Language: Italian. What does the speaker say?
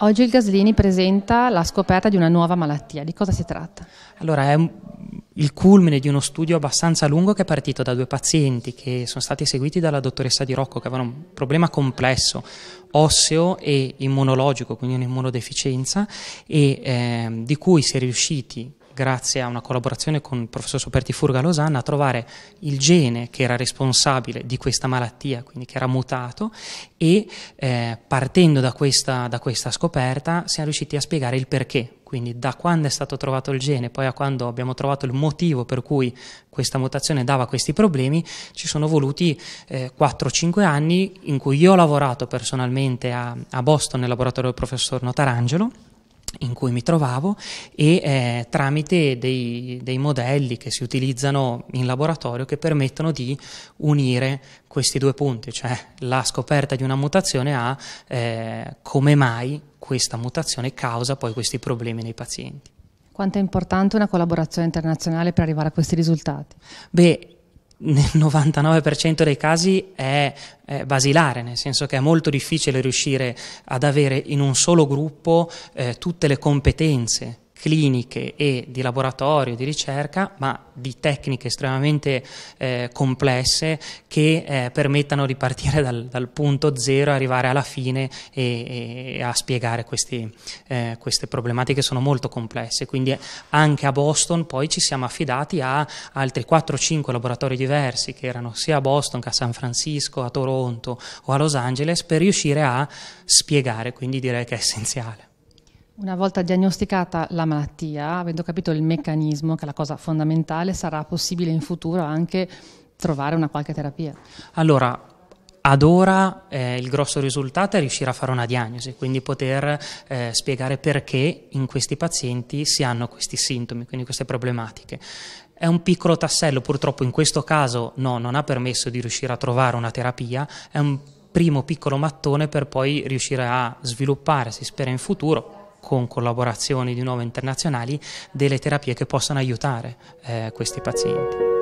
Oggi il Gaslini presenta la scoperta di una nuova malattia. Di cosa si tratta? Allora, è il culmine di uno studio abbastanza lungo che è partito da due pazienti che sono stati seguiti dalla dottoressa Di Rocco, che avevano un problema complesso osseo e immunologico, quindi un'immunodeficienza, e eh, di cui si è riusciti grazie a una collaborazione con il professor Superti Furga Losanna, a trovare il gene che era responsabile di questa malattia, quindi che era mutato, e eh, partendo da questa, da questa scoperta siamo riusciti a spiegare il perché quindi da quando è stato trovato il gene poi a quando abbiamo trovato il motivo per cui questa mutazione dava questi problemi, ci sono voluti eh, 4-5 anni in cui io ho lavorato personalmente a, a Boston nel laboratorio del professor Notarangelo in cui mi trovavo e eh, tramite dei, dei, modelli che si utilizzano in laboratorio che permettono di unire questi due punti, cioè la scoperta di una mutazione a eh, come mai questa mutazione causa poi questi problemi nei pazienti. Quanto è importante una collaborazione internazionale per arrivare a questi risultati? Beh, nel 99% dei casi è, è, basilare, nel senso che è molto difficile riuscire ad avere in un solo gruppo eh, tutte le competenze cliniche e di laboratorio, di ricerca, ma di tecniche estremamente eh, complesse che eh, permettano di partire dal, dal, punto zero, arrivare alla fine e, e a spiegare questi, eh, queste problematiche sono molto complesse. Quindi anche a Boston poi ci siamo affidati a altri 4-5 laboratori diversi che erano sia a Boston che a San Francisco, a Toronto o a Los Angeles per riuscire a spiegare, quindi direi che è essenziale. Una volta diagnosticata la malattia, avendo capito il meccanismo, che è la cosa fondamentale, sarà possibile in futuro anche trovare una qualche terapia? Allora, ad ora eh, il grosso risultato è riuscire a fare una diagnosi, quindi poter eh, spiegare perché in questi pazienti si hanno questi sintomi, quindi queste problematiche. È un piccolo tassello, purtroppo in questo caso no, non ha permesso di riuscire a trovare una terapia, è un primo piccolo mattone per poi riuscire a sviluppare, si spera in futuro, con collaborazioni di nuovo internazionali delle terapie che possano aiutare eh, questi pazienti.